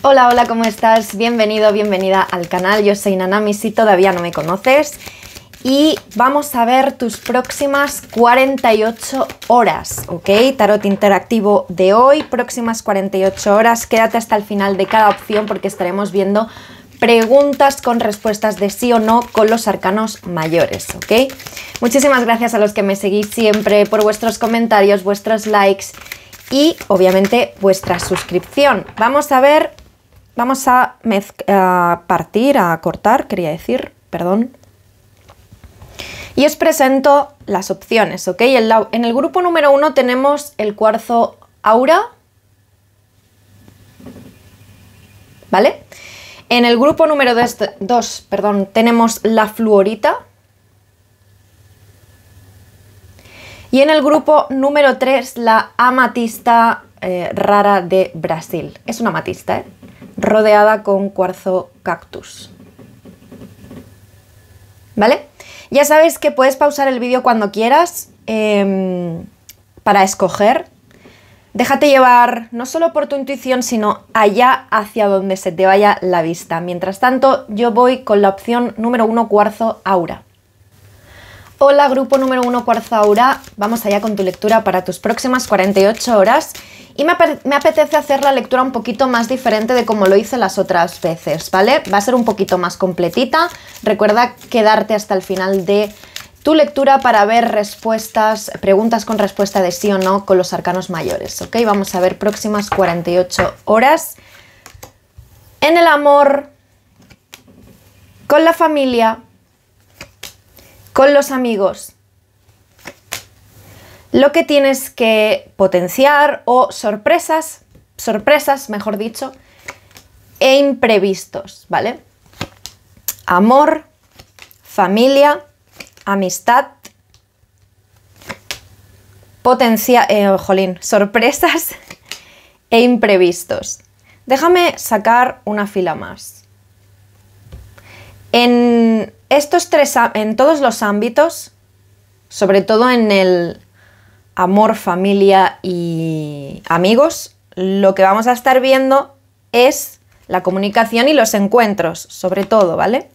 Hola, hola, ¿cómo estás? Bienvenido, bienvenida al canal. Yo soy Nanami, si todavía no me conoces. Y vamos a ver tus próximas 48 horas, ¿ok? Tarot interactivo de hoy, próximas 48 horas. Quédate hasta el final de cada opción porque estaremos viendo preguntas con respuestas de sí o no con los arcanos mayores, ¿ok? Muchísimas gracias a los que me seguís siempre por vuestros comentarios, vuestros likes y obviamente vuestra suscripción. Vamos a ver Vamos a, partir, a cortar, quería decir, perdón. Y os presento las opciones, ¿ok? En, el grupo número uno tenemos el cuarzo aura, ¿vale? En el grupo número 2, perdón, tenemos la fluorita. Y en el grupo número 3, la amatista eh, rara de Brasil. Es una amatista, ¿eh? rodeada con cuarzo cactus. ¿Vale? Ya sabes que puedes pausar el vídeo cuando quieras em, para escoger. Déjate llevar no solo por tu intuición, sino allá hacia donde se te vaya la vista. Mientras tanto, yo voy con la opción número 1, cuarzo aura. Hola, grupo número 1, cuarzo aura. Vamos allá con tu lectura para tus próximas 48 horas y me, apetece hacer la lectura un poquito más diferente de como lo hice las otras veces, ¿vale? Va a ser un poquito más completita. Recuerda quedarte hasta el final de tu lectura para ver respuestas, preguntas con respuesta de sí o no con los arcanos mayores, ¿ok? Vamos a ver próximas 48 horas. En el amor, con la familia, con los amigos, lo que tienes que potenciar o sorpresas, sorpresas, mejor dicho, e imprevistos, ¿vale? Amor, familia, amistad, potencia, eh, sorpresas e imprevistos. Déjame sacar una fila más. En estos tres, en todos los ámbitos, sobre todo en el amor, familia y amigos, lo que vamos a estar viendo es la comunicación y los encuentros, sobre todo, ¿vale?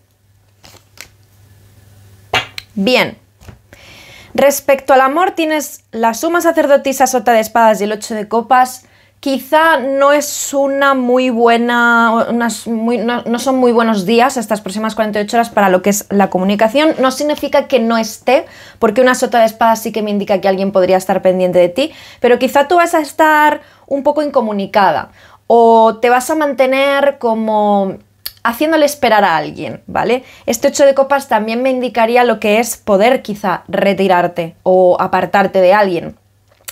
Bien. Respecto al amor, tienes la suma sacerdotisa sota de espadas y el ocho de copas Quizá no es una muy buena, no, son muy buenos días estas próximas 48 horas para lo que es la comunicación. No significa que no esté, porque una sota de espada sí que me indica que alguien podría estar pendiente de ti, pero quizá tú vas a estar un poco incomunicada o te vas a mantener como haciéndole esperar a alguien, ¿vale? Este hecho de copas también me indicaría lo que es poder quizá retirarte o apartarte de alguien.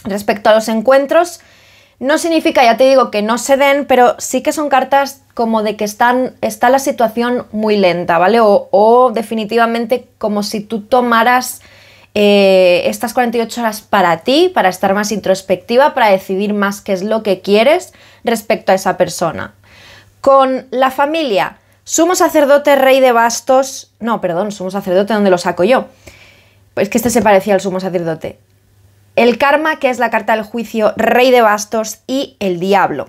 Respecto a los encuentros, no significa, ya te digo, que no se den, pero sí que son cartas como de que están, está la situación muy lenta, ¿vale? O, definitivamente como si tú tomaras eh, estas 48 horas para ti, para estar más introspectiva, para decidir más qué es lo que quieres respecto a esa persona. Con la familia, sumo sacerdote rey de bastos, no, perdón, sumo sacerdote, ¿dónde lo saco yo? Pues que este se parecía al sumo sacerdote el karma, que es la carta del juicio, rey de bastos, y el diablo.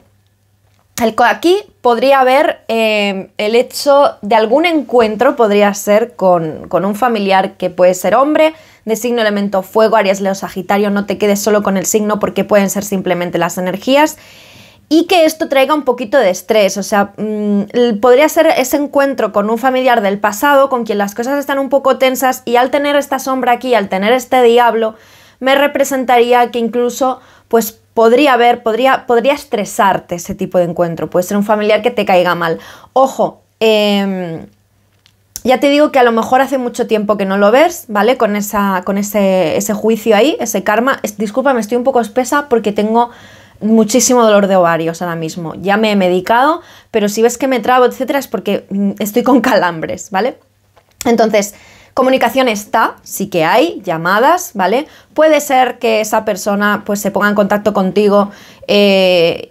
aquí podría haber em, el hecho de algún encuentro, podría ser con, con, un familiar que puede ser hombre, de signo elemento fuego, Aries, Leo, Sagitario, no te quedes solo con el signo porque pueden ser simplemente las energías. Y que esto traiga un poquito de estrés, o sea, mm, podría ser ese encuentro con un familiar del pasado, con quien las cosas están un poco tensas y al tener esta sombra aquí, al tener este diablo, me representaría que incluso pues podría haber, podría, podría estresarte ese tipo de encuentro, puede ser un familiar que te caiga mal. Ojo, em, ya te digo que a lo mejor hace mucho tiempo que no lo ves, ¿vale? Con, esa, con ese, ese juicio ahí, ese karma. disculpa, me estoy un poco espesa porque tengo muchísimo dolor de ovarios ahora mismo. Ya me he medicado, pero si ves que me trabo, etcétera, es porque mm, estoy con calambres, ¿vale? Entonces, Comunicación está, sí que hay, llamadas, ¿vale? Puede ser que esa persona pues se ponga en contacto contigo. Eh,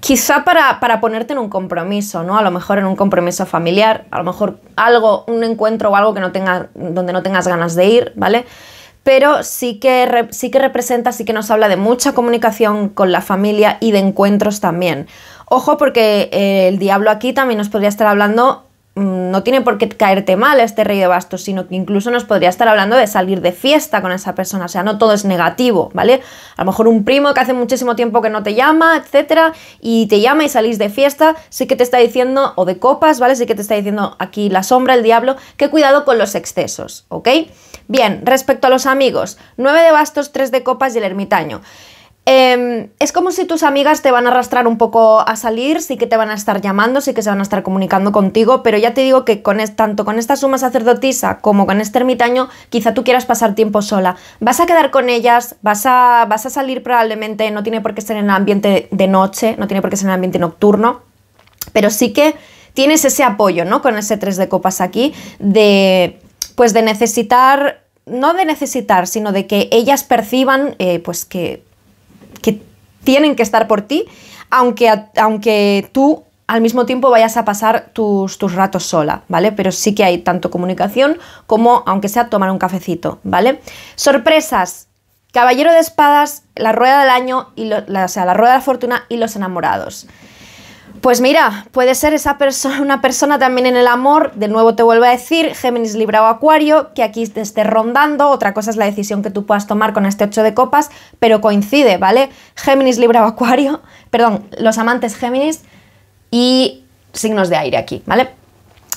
quizá para, ponerte en un compromiso, ¿no? A lo mejor en un compromiso familiar, a lo mejor algo, un encuentro o algo que no tenga, donde no tengas ganas de ir, ¿vale? Pero sí que, sí que representa, sí que nos habla de mucha comunicación con la familia y de encuentros también. Ojo porque eh, el diablo aquí también nos podría estar hablando Mm, no tiene por qué caerte mal este rey de bastos, sino que incluso nos podría estar hablando de salir de fiesta con esa persona, o sea, no todo es negativo, ¿vale? A lo mejor un primo que hace muchísimo tiempo que no te llama, etcétera, y te llama y salís de fiesta, sí que te está diciendo, o de copas, ¿vale? Sí que te está diciendo aquí la sombra, el diablo, que cuidado con los excesos, ¿ok? Bien, respecto a los amigos, nueve de bastos, tres de copas y el ermitaño. Em, es como si tus amigas te van a arrastrar un poco a salir, sí que te van a estar llamando, sí que se van a estar comunicando contigo, pero ya te digo que con tanto con esta suma sacerdotisa como con este ermitaño, quizá tú quieras pasar tiempo sola. Vas a quedar con ellas, vas a, vas a salir probablemente, no tiene por qué ser en el ambiente de noche, no tiene por qué ser en ambiente nocturno, pero sí que tienes ese apoyo, ¿no? Con ese 3 de copas aquí, de pues de necesitar, no de necesitar, sino de que ellas perciban, eh, pues que que tienen que estar por ti, aunque, aunque tú al mismo tiempo vayas a pasar tus, ratos sola, ¿vale? Pero sí que hay tanto comunicación como, aunque sea, tomar un cafecito, ¿vale? Sorpresas. Caballero de espadas, la rueda del año, y o sea, la rueda de la fortuna y los enamorados. Pues mira, puede ser esa una persona también en el amor, de nuevo te vuelvo a decir, Géminis, Libra o Acuario, que aquí te esté rondando, otra cosa es la decisión que tú puedas tomar con este 8 de copas, pero coincide, ¿vale? Géminis, Libra o Acuario, perdón, los amantes Géminis y signos de aire aquí, ¿vale?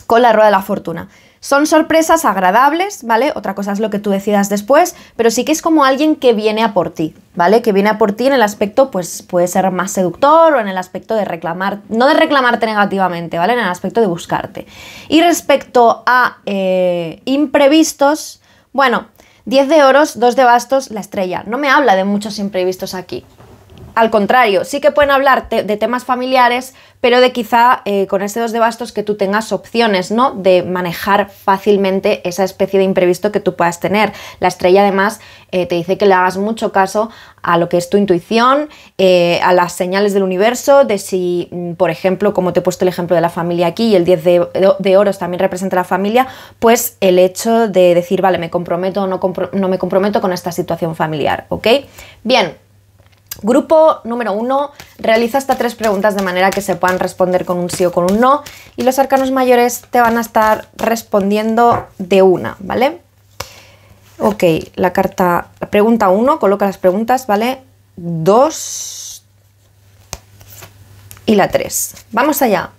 Con la rueda de la fortuna. Son sorpresas agradables, ¿vale? Otra cosa es lo que tú decidas después, pero sí que es como alguien que viene a por ti, ¿vale? Que viene a por ti en el aspecto, pues puede ser más seductor o en el aspecto de reclamar, no de reclamarte negativamente, ¿vale? En el aspecto de buscarte. Y respecto a eh, imprevistos, bueno, 10 de oros, 2 de bastos, la estrella. No me habla de muchos imprevistos aquí, al contrario, sí que pueden hablar de temas familiares, pero de quizá eh, con ese dos de bastos que tú tengas opciones, ¿no? De manejar fácilmente esa especie de imprevisto que tú puedas tener. La estrella además eh, te dice que le hagas mucho caso a lo que es tu intuición, eh, a las señales del universo, de si, mm, por ejemplo, como te he puesto el ejemplo de la familia aquí, y el 10 de, oros también representa la familia, pues el hecho de decir, vale, me comprometo o no, no me comprometo con esta situación familiar, ¿ok? Bien. Grupo número uno realiza hasta tres preguntas de manera que se puedan responder con un sí o con un no y los arcanos mayores te van a estar respondiendo de una, ¿vale? Ok, la carta, pregunta 1, coloca las preguntas, ¿vale? 2 y la 3. Vamos allá.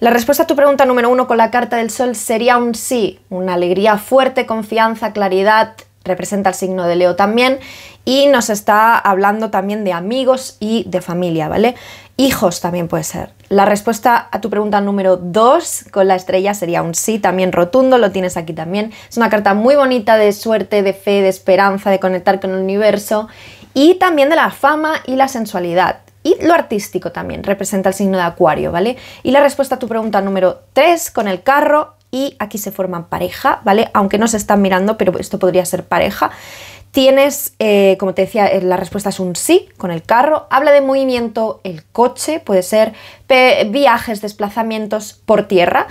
La respuesta a tu pregunta número uno con la carta del sol sería un sí, una alegría fuerte, confianza, claridad, representa el signo de Leo también, y nos está hablando también de amigos y de familia, ¿vale? Hijos también puede ser. La respuesta a tu pregunta número 2 con la estrella sería un sí, también rotundo, lo tienes aquí también. Es una carta muy bonita de suerte, de fe, de esperanza, de conectar con el universo y también de la fama y la sensualidad. Y lo artístico también, representa el signo de Acuario, ¿vale? Y la respuesta a tu pregunta número 3 con el carro y aquí se forman pareja, ¿vale? Aunque no se están mirando, pero esto podría ser pareja. Tienes, eh, como te decía, eh, la respuesta es un sí con el carro. Habla de movimiento, el coche, puede ser viajes, desplazamientos por tierra.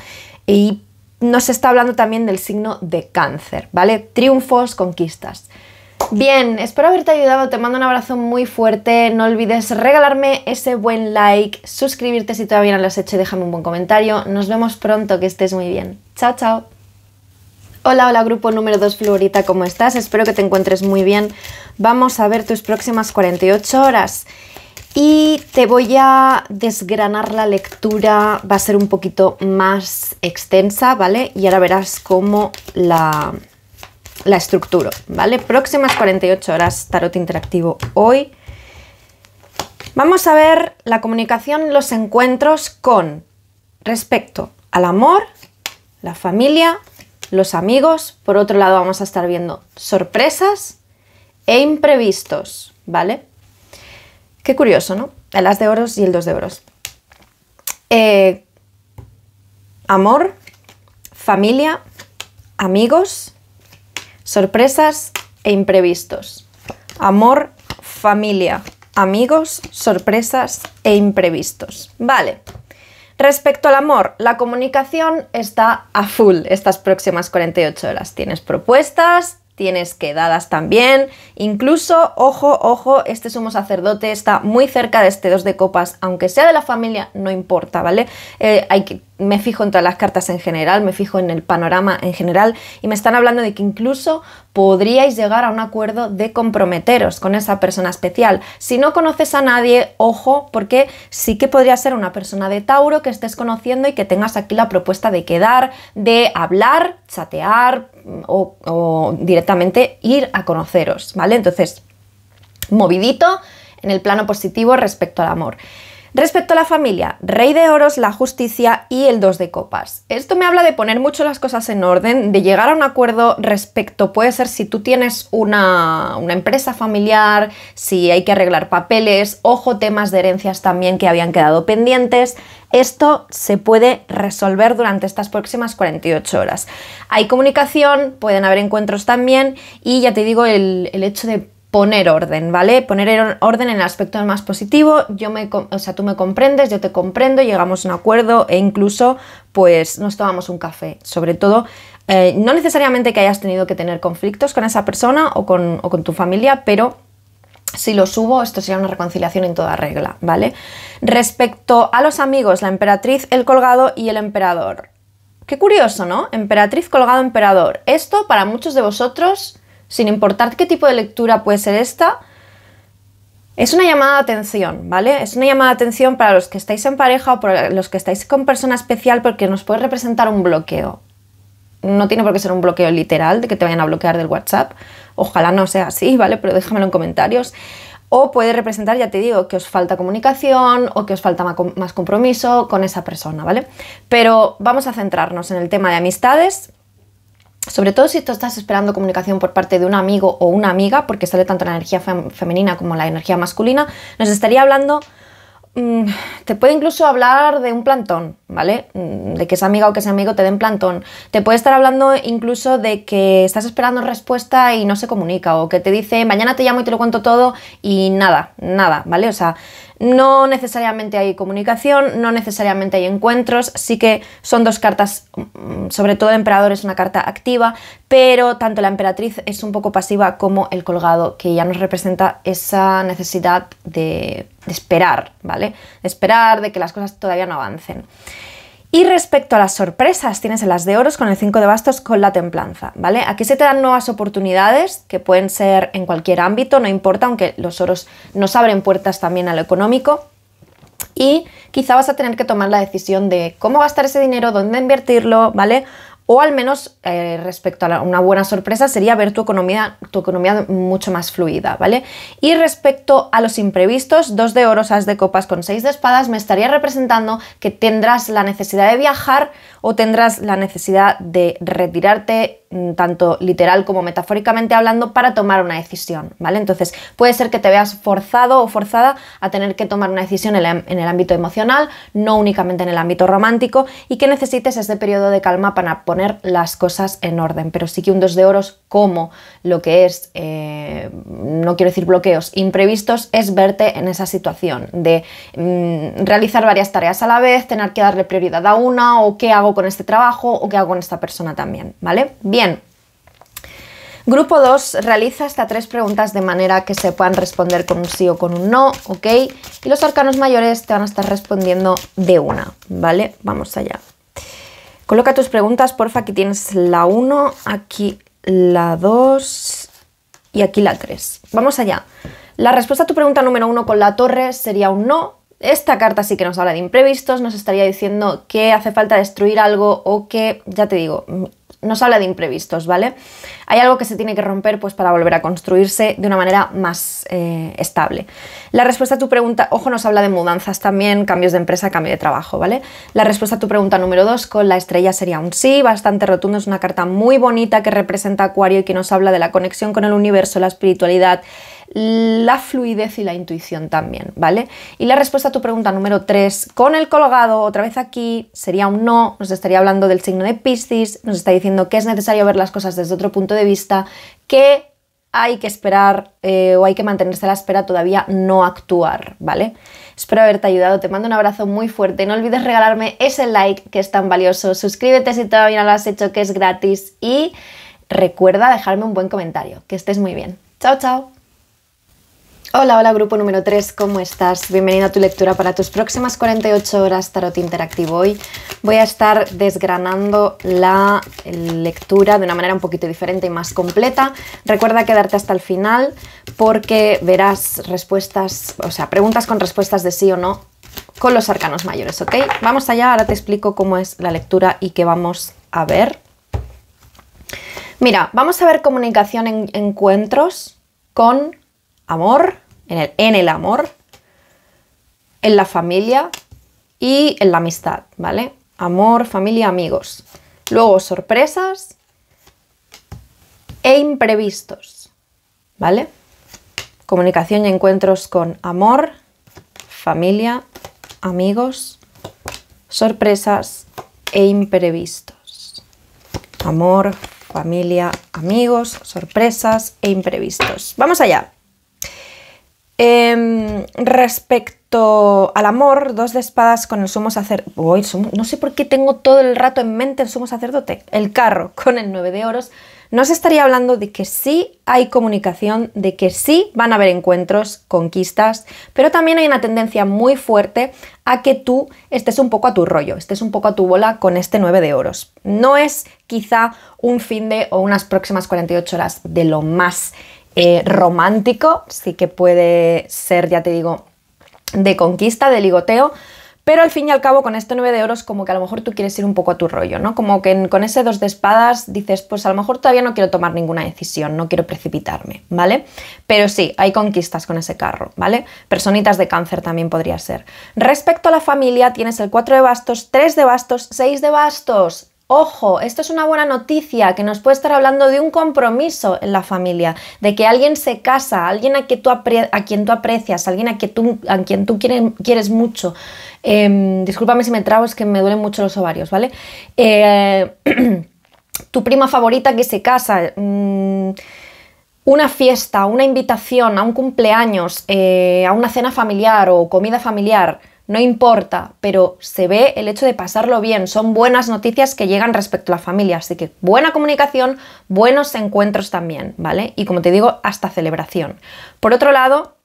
Y nos está hablando también del signo de cáncer, ¿vale? Triunfos, conquistas. Bien, espero haberte ayudado, te mando un abrazo muy fuerte, no olvides regalarme ese buen like, suscribirte si todavía no lo has hecho y déjame un buen comentario. Nos vemos pronto, que estés muy bien. Chao, chao. Hola, hola grupo número 2 Florita, ¿cómo estás? Espero que te encuentres muy bien. Vamos a ver tus próximas 48 horas y te voy a desgranar la lectura, va a ser un poquito más extensa, ¿vale? Y ahora verás cómo la, la estructura, ¿vale? Próximas 48 horas, tarot interactivo hoy. Vamos a ver la comunicación, los encuentros con respecto al amor, la familia, los amigos. Por otro lado vamos a estar viendo sorpresas e imprevistos, ¿vale? Qué curioso, ¿no? El as de oros y el dos de oros. Eh, amor, familia, amigos, sorpresas e imprevistos. Amor, familia, amigos, sorpresas e imprevistos. Vale. Respecto al amor, la comunicación está a full estas próximas 48 horas. Tienes propuestas, tienes quedadas también. Incluso, ojo, ojo, este sumo sacerdote está muy cerca de este dos de copas, aunque sea de la familia, no importa, ¿vale? Eh, hay que, me fijo en todas las cartas en general, me fijo en el panorama en general y me están hablando de que incluso podríais llegar a un acuerdo de comprometeros con esa persona especial. Si no conoces a nadie, ojo, porque sí que podría ser una persona de Tauro que estés conociendo y que tengas aquí la propuesta de quedar, de hablar, chatear, o, directamente ir a conoceros, ¿vale? Entonces, movidito en el plano positivo respecto al amor. Respecto a la familia, Rey de Oros, la Justicia y el Dos de Copas. Esto me habla de poner mucho las cosas en orden, de llegar a un acuerdo respecto, puede ser si tú tienes una, empresa familiar, si hay que arreglar papeles, ojo, temas de herencias también que habían quedado pendientes. Esto se puede resolver durante estas próximas 48 horas. Hay comunicación, pueden haber encuentros también y ya te digo, el, el hecho de poner orden, ¿vale? Poner er-, orden en el aspecto más positivo, yo me, o sea, tú me comprendes, yo te comprendo, llegamos a un acuerdo e incluso pues nos tomamos un café. Sobre todo, eh, no necesariamente que hayas tenido que tener conflictos con esa persona o con, o con tu familia, pero si lo subo, esto sería una reconciliación en toda regla, ¿vale? Respecto a los amigos, la emperatriz, el colgado y el emperador. Qué curioso, ¿no? Emperatriz, colgado, emperador. Esto para muchos de vosotros sin importar qué tipo de lectura puede ser esta, es una llamada de atención, ¿vale? Es una llamada de atención para los que estáis en pareja o para los que estáis con persona especial porque nos puede representar un bloqueo. No tiene por qué ser un bloqueo literal de que te vayan a bloquear del WhatsApp. Ojalá no sea así, ¿vale? Pero déjamelo en comentarios. O puede representar, ya te digo, que os falta comunicación o que os falta más compromiso con esa persona, ¿vale? Pero vamos a centrarnos en el tema de amistades sobre todo si tú estás esperando comunicación por parte de un amigo o una amiga, porque sale tanto la energía femenina como la energía masculina, nos estaría hablando, mm, te puede incluso hablar de un plantón, ¿vale? Mm, de que esa amiga o que ese amigo te den plantón. Te puede estar hablando incluso de que estás esperando respuesta y no se comunica, o que te dice, mañana te llamo y te lo cuento todo y nada, nada, ¿vale? O sea, no necesariamente hay comunicación, no necesariamente hay encuentros, sí que son dos cartas, mm, sobre todo emperador es una carta activa, pero tanto la emperatriz es un poco pasiva como el colgado, que ya nos representa esa necesidad de, de esperar, ¿vale? De esperar, de que las cosas todavía no avancen. Y respecto a las sorpresas, tienes las de oros con el 5 de bastos con la templanza, ¿vale? Aquí se te dan nuevas oportunidades que pueden ser en cualquier ámbito, no importa, aunque los oros nos abren puertas también a lo económico. Y quizá vas a tener que tomar la decisión de cómo gastar ese dinero, dónde invertirlo, ¿vale? o al menos eh, respecto a una buena sorpresa sería ver tu economía, tu economía mucho más fluida, ¿vale? Y respecto a los imprevistos, dos de oro, as de copas con seis de espadas, me estaría representando que tendrás la necesidad de viajar o tendrás la necesidad de retirarte mm, tanto literal como metafóricamente hablando, para tomar una decisión, ¿vale? Entonces, puede ser que te veas forzado o forzada a tener que tomar una decisión en el ámbito emocional, no únicamente en el ámbito romántico, y que necesites ese periodo de calma para las cosas en orden, pero sí que un 2 de oros como lo que es, eh, no quiero decir bloqueos imprevistos, es verte en esa situación de mm, realizar varias tareas a la vez, tener que darle prioridad a una o qué hago con este trabajo o qué hago con esta persona también, ¿vale? Bien, Grupo 2 realiza hasta tres preguntas de manera que se puedan responder con un sí o con un no, ¿ok? Y los arcanos mayores te van a estar respondiendo de una, ¿vale? Vamos allá. Coloca tus preguntas, porfa, aquí tienes la 1, aquí la 2 y aquí la 3. Vamos allá. La respuesta a tu pregunta número 1 con la torre sería un no. Esta carta sí que nos habla de imprevistos, nos estaría diciendo que hace falta destruir algo o que, ya te digo, nos habla de imprevistos, ¿vale? Hay algo que se tiene que romper pues, para volver a construirse de una manera más eh, estable. La respuesta a tu pregunta, ojo, nos habla de mudanzas también, cambios de empresa, cambio de trabajo, ¿vale? La respuesta a tu pregunta número dos con la estrella sería un sí, bastante rotundo, es una carta muy bonita que representa Acuario y que nos habla de la conexión con el universo, la espiritualidad, la fluidez y la intuición también, ¿vale? Y la respuesta a tu pregunta número 3, con el colgado, otra vez aquí, sería un no, nos estaría hablando del signo de Piscis, nos está diciendo que es necesario ver las cosas desde otro punto de vista, que hay que esperar eh, o hay que mantenerse a la espera, todavía no actuar, ¿vale? Espero haberte ayudado, te mando un abrazo muy fuerte, no olvides regalarme ese like que es tan valioso, suscríbete si todavía no lo has hecho que es gratis y recuerda dejarme un buen comentario, que estés muy bien. Chao, chao. Hola, hola grupo número 3, ¿cómo estás? Bienvenido a tu lectura para tus próximas 48 horas Tarot Interactivo. Hoy voy a estar desgranando la lectura de una manera un poquito diferente y más completa. Recuerda quedarte hasta el final porque verás respuestas, o sea, preguntas con respuestas de sí o no con los arcanos mayores, ¿ok? Vamos allá, ahora te explico cómo es la lectura y qué vamos a ver. Mira, vamos a ver comunicación en encuentros con amor, en el, amor, en la familia y en la amistad, ¿vale? Amor, familia, amigos. Luego sorpresas e imprevistos, ¿vale? Comunicación y encuentros con amor, familia, amigos, sorpresas e imprevistos. Amor, familia, amigos, sorpresas e imprevistos. Vamos allá. Em, respecto al amor, dos de espadas con el sumo sacerdote. No sé por qué tengo todo el rato en mente el sumo sacerdote. El carro con el 9 de oros. No estaría hablando de que sí hay comunicación, de que sí van a haber encuentros, conquistas, pero también hay una tendencia muy fuerte a que tú estés un poco a tu rollo, estés un poco a tu bola con este 9 de oros. No es quizá un fin de o unas próximas 48 horas de lo más eh, romántico, sí que puede ser, ya te digo, de conquista, de ligoteo, pero al fin y al cabo, con este 9 de oros, como que a lo mejor tú quieres ir un poco a tu rollo, ¿no? Como que con ese 2 de espadas dices, pues a lo mejor todavía no quiero tomar ninguna decisión, no quiero precipitarme, ¿vale? Pero sí, hay conquistas con ese carro, ¿vale? Personitas de cáncer también podría ser. Respecto a la familia, tienes el 4 de bastos, 3 de bastos, 6 de bastos. Ojo, esto es una buena noticia que nos puede estar hablando de un compromiso en la familia, de que alguien se casa, alguien a, tú a quien tú aprecias, alguien a, a quien tú quieres, mucho. Eh, discúlpame si me trago, es que me duelen mucho los ovarios, ¿vale? Eh, tu prima favorita que se casa. Mm, una fiesta, una invitación a un cumpleaños, eh, a una cena familiar o comida familiar no importa, pero se ve el hecho de pasarlo bien. Son buenas noticias que llegan respecto a la familia, así que buena comunicación, buenos encuentros también, ¿vale? Y como te digo, hasta celebración. Por otro lado,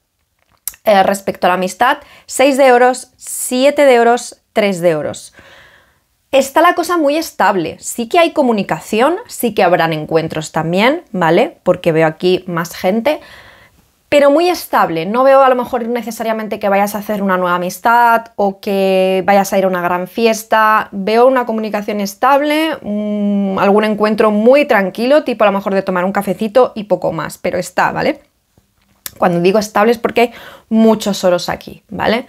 eh, respecto a la amistad, 6 de euros, 7 de euros, 3 de euros. Está la cosa muy estable, sí que hay comunicación, sí que habrán encuentros también, ¿vale? Porque veo aquí más gente, pero muy estable. No veo a lo mejor necesariamente que vayas a hacer una nueva amistad o que vayas a ir a una gran fiesta. Veo una comunicación estable, mm, algún encuentro muy tranquilo, tipo a lo mejor de tomar un cafecito y poco más, pero está, ¿vale? Cuando digo estable es porque hay muchos oros aquí, ¿vale?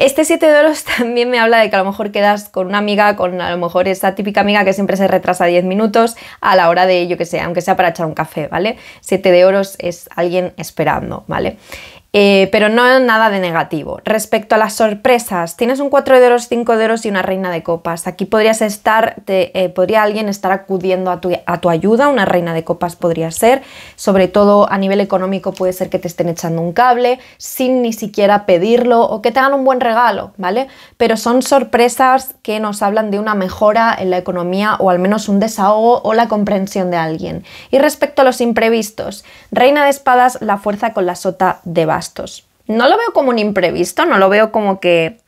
Este 7 de oros también me habla de que a lo mejor quedas con una amiga, con a lo mejor esa típica amiga que siempre se retrasa 10 minutos a la hora de, yo que sé, aunque sea para echar un café, ¿vale? 7 de oros es alguien esperando, ¿vale? Eh, pero no nada de negativo. Respecto a las sorpresas, tienes un 4 de oros, 5 de oros y una reina de copas. Aquí podrías estar, eh, podría alguien estar acudiendo a tu, a tu, ayuda, una reina de copas podría ser, sobre todo a nivel económico puede ser que te estén echando un cable sin ni siquiera pedirlo o que te hagan un buen regalo, ¿vale? Pero son sorpresas que nos hablan de una mejora en la economía o al menos un desahogo o la comprensión de alguien. Y respecto a los imprevistos, reina de espadas, la fuerza con la sota de base. No lo veo como un imprevisto, no lo veo como que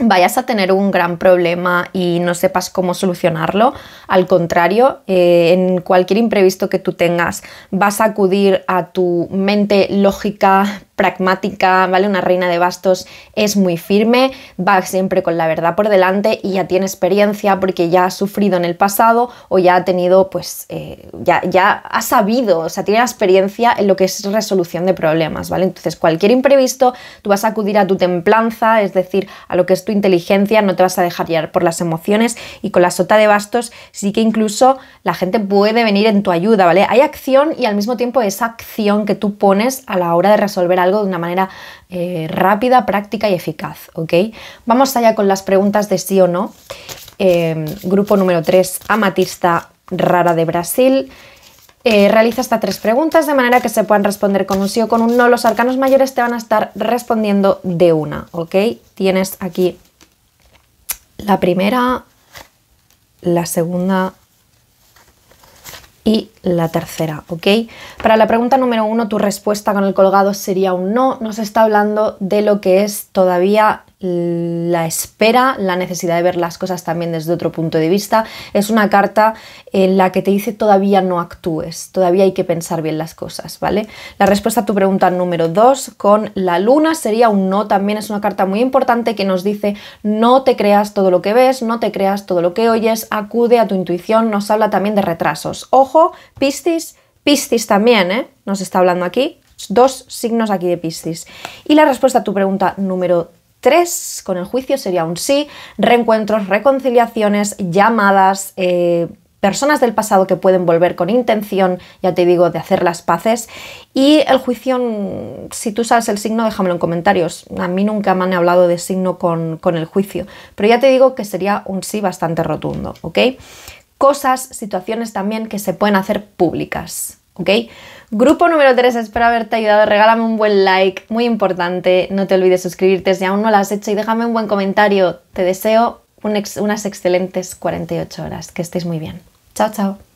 vayas a tener un gran problema y no sepas cómo solucionarlo. Al contrario, eh, en cualquier imprevisto que tú tengas, vas a acudir a tu mente lógica, pragmática, ¿vale? Una reina de bastos es muy firme, va siempre con la verdad por delante y ya tiene experiencia porque ya ha sufrido en el pasado o ya ha tenido, pues, eh, ya, ha sabido, o sea, tiene experiencia en lo que es resolución de problemas, ¿vale? Entonces, cualquier imprevisto, tú vas a acudir a tu templanza, es decir, a lo que es tu inteligencia, no te vas a dejar llevar por las emociones y con la sota de bastos sí que incluso la gente puede venir en tu ayuda, ¿vale? Hay acción y al mismo tiempo esa acción que tú pones a la hora de resolver algo de una manera eh, rápida, práctica y eficaz. ¿ok? Vamos allá con las preguntas de sí o no. Em, grupo número 3, Amatista Rara de Brasil. Eh, realiza hasta tres preguntas de manera que se puedan responder con un sí o con un no. Los arcanos mayores te van a estar respondiendo de una, ¿ok? Tienes aquí la primera, la segunda, y la tercera, ¿ok? Para la pregunta número uno, tu respuesta con el colgado sería un no. Nos está hablando de lo que es todavía la espera, la necesidad de ver las cosas también desde otro punto de vista. Es una carta en la que te dice todavía no actúes, todavía hay que pensar bien las cosas, ¿vale? La respuesta a tu pregunta número 2 con la luna sería un no, también es una carta muy importante que nos dice no te creas todo lo que ves, no te creas todo lo que oyes, acude a tu intuición, nos habla también de retrasos. Ojo, Piscis, Piscis también, ¿eh? Nos está hablando aquí, dos signos aquí de Piscis. Y la respuesta a tu pregunta número 3 tres, con el juicio sería un sí, reencuentros, reconciliaciones, llamadas, eh, personas del pasado que pueden volver con intención, ya te digo, de hacer las paces. Y el juicio, mm, si tú sabes el signo, déjamelo en comentarios. A mí nunca me han hablado de signo con, con el juicio, pero ya te digo que sería un sí bastante rotundo, ¿ok? Cosas, situaciones también que se pueden hacer públicas. ¿ok? Grupo número 3, espero haberte ayudado. Regálame un buen like, muy importante. No te olvides suscribirte si aún no lo has hecho y déjame un buen comentario. Te deseo unas excelentes 48 horas. Que estés muy bien. Chao, chao.